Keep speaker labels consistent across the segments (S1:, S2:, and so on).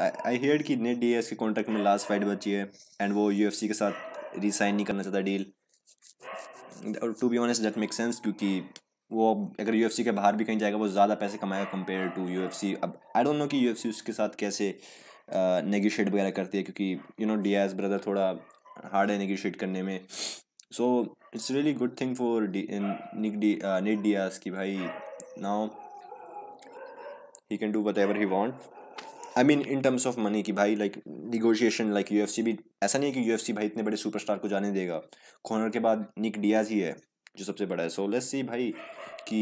S1: आई heard कि Nate डी के कॉन्ट्रैक्ट में लास्ट फाइट बची है एंड वो यू के साथ रिसाइन नहीं करना चाहता डील और to be honest that make sense क्योंकि वो अगर यू के बाहर भी कहीं जाएगा वो ज़्यादा पैसे कमाएगा कंपेयर टू यू अब आई डोंट नो कि यू उसके साथ कैसे नेगोशिएट uh, वगैरह करती है क्योंकि यू नो डी ब्रदर थोड़ा हार्ड है नेगोशिएट करने में so it's really good thing for Nick डी निक डी कि भाई now he can do whatever he want I mean in terms of money कि भाई लाइक निगोशिएशन लाइक सी भी ऐसा नहीं है कि सी भाई इतने बड़े सुपरस्टार को जाने देगा कॉनर के बाद निक डियाज ही है जो सबसे बड़ा है सो लेट्स सी भाई कि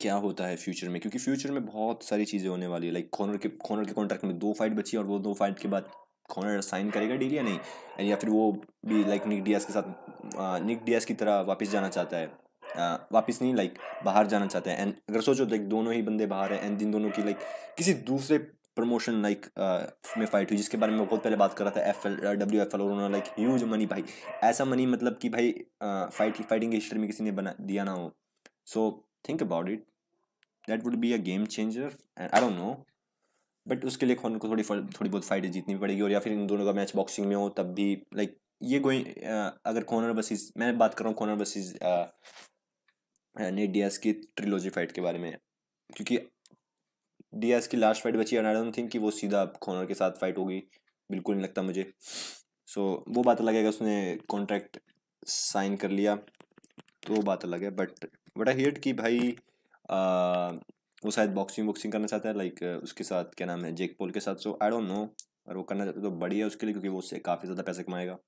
S1: क्या होता है फ्यूचर में क्योंकि फ्यूचर में बहुत सारी चीज़ें होने वाली है लाइक कॉनर के खोनर के कॉन्ट्रैक्ट में दो फाइट बची और वो दो फाइट के बाद कॉनर साइन करेगा डील या नहीं या फिर वो भी लाइक निक डियाज के साथ निक डियाज की तरह वापस जाना चाहता है वापस नहीं लाइक बाहर जाना चाहते हैं एंड अगर सोचो लाइक दोनों ही बंदे बाहर हैं एंड इन दोनों की लाइक किसी दूसरे प्रमोशन लाइक में फाइट हुई जिसके बारे में बहुत पहले बात कर रहा था F L W F L और उन्होंने लाइक ह्यूज मनी भाई ऐसा मनी मतलब कि भाई फाइट फाइटिंग के हिस्ट्री में किसी ने बना दिया ना हो so think about it that would be a game changer and I don't know but उसके लिए खोन को थोड़ी थोड़ी बहुत फाइटें जीतनी पड़ेगी और या फिर इन दोनों का मैच बॉक्सिंग में हो तब भी लाइक ये कोई अगर कॉर्नर बसीज मैं बात कर रहा हूँ कॉर्नर बसीज यानी डियास की ट्रिलोजी फाइट के बारे में क्योंकि डियास की लास्ट फाइट बची एंड आई डोंट थिंक कि वो सीधा कॉनर के साथ फाइट होगी बिल्कुल नहीं लगता मुझे सो so, वो बात अलग है उसने कॉन्ट्रैक्ट साइन कर लिया तो वो बात अलग है बट बट आई हेट कि भाई आ, वो शायद बॉक्सिंग वॉक्सिंग करना चाहता है लाइक उसके साथ क्या नाम है जेक पोल के साथ सो आई डोंट नो और वो करना चाहता है तो बढ़िया उसके लिए क्योंकि वो उससे काफ़ी ज़्यादा पैसे कमाएगा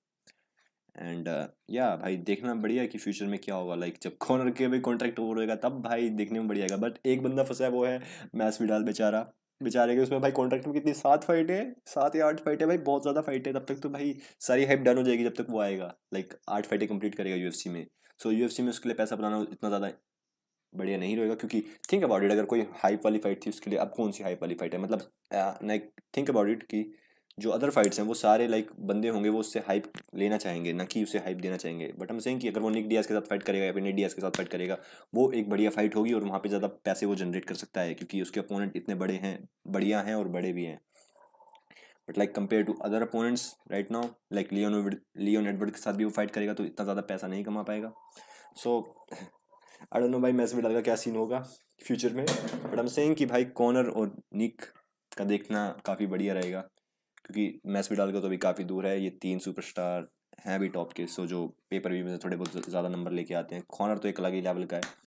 S1: एंड या uh, भाई देखना बढ़िया कि फ्यूचर में क्या होगा लाइक जब कॉर्नर के भी कॉन्ट्रैक्ट ओवर होगा तब भाई देखने में बढ़िया आएगा बट एक बंदा फंसा है वो है मैस विडाल बेचारा बेचारे के उसमें भाई कॉन्ट्रैक्ट में कितनी सात फाइट है सात या आठ फाइट है भाई बहुत ज़्यादा फाइट है तब तक तो भाई सारी हाइप डन हो जाएगी जब तक वो आएगा लाइक आठ फाइटें कंप्लीट करेगा यू में सो यू में उसके लिए पैसा बनाना इतना ज़्यादा बढ़िया नहीं रहेगा क्योंकि थिंक अबाउट इट अगर कोई हाइप वाली फाइट थी उसके लिए अब कौन सी हाइप वाली फाइट है मतलब लाइक थिंक अबाउट इट कि जो अदर फाइट्स हैं वो सारे लाइक बंदे होंगे वो उससे हाइप लेना चाहेंगे ना कि उसे हाइप देना चाहेंगे बट हम सेइंग कि अगर वो निक डियाज के साथ फाइट करेगा या फिर निक डियाज के साथ फाइट करेगा वो एक बढ़िया फाइट होगी और वहाँ पर ज़्यादा पैसे वो जनरेट कर सकता है क्योंकि उसके अपोनेंट इतने बड़े हैं बढ़िया हैं और बड़े भी हैं but like compare to other opponents right now like Leon Leon Edward के साथ भी वो फाइट करेगा तो इतना ज़्यादा पैसा नहीं कमा पाएगा सो आई डोंट नो भाई मैं इसमें लगा क्या सीन होगा फ्यूचर में बट हम सेइंग कि भाई कॉर्नर और निक का देखना काफ़ी बढ़िया रहेगा क्योंकि मैसविडाल का तो अभी काफ़ी दूर है ये तीन सुपरस्टार हैं भी टॉप के सो जो पेपर व्यू में थोड़े बहुत ज़्यादा नंबर लेके आते हैं कॉनर तो एक अलग ही लेवल का है